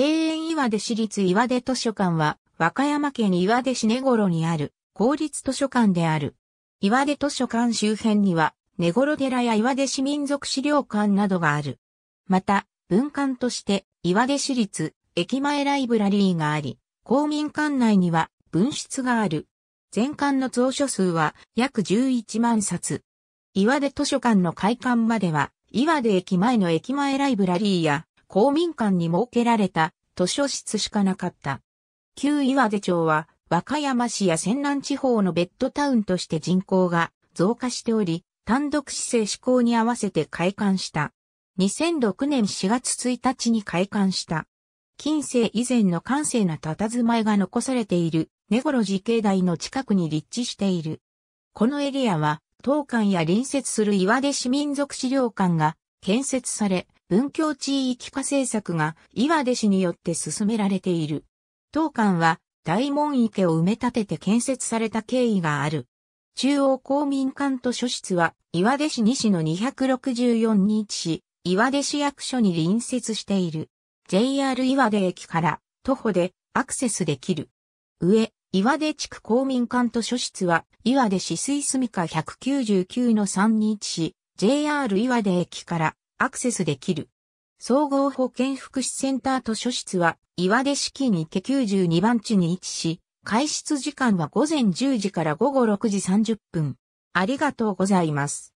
庭園岩出市立岩出図書館は、和歌山県岩出市根頃にある公立図書館である。岩出図書館周辺には、根頃寺や岩出市民族資料館などがある。また、文館として、岩出市立駅前ライブラリーがあり、公民館内には文室がある。全館の蔵書数は約11万冊。岩出図書館の開館までは、岩出駅前の駅前ライブラリーや公民館に設けられた図書室しかなかった。旧岩出町は和歌山市や仙南地方のベッドタウンとして人口が増加しており、単独市政施行に合わせて開館した。2006年4月1日に開館した。近世以前の閑静な佇まいが残されている根頃寺境内の近くに立地している。このエリアは、当館や隣接する岩出市民族資料館が建設され、文教地域化政策が岩出氏によって進められている。当館は大門池を埋め立てて建設された経緯がある。中央公民館図書室は岩出市西の264日市、岩出市役所に隣接している。JR 岩出駅から徒歩でアクセスできる。上、岩出地区公民館図書室は岩出市水住か199の3日市、JR 岩出駅からアクセスできる。総合保健福祉センター図書室は岩出式に池92番地に位置し、開室時間は午前10時から午後6時30分。ありがとうございます。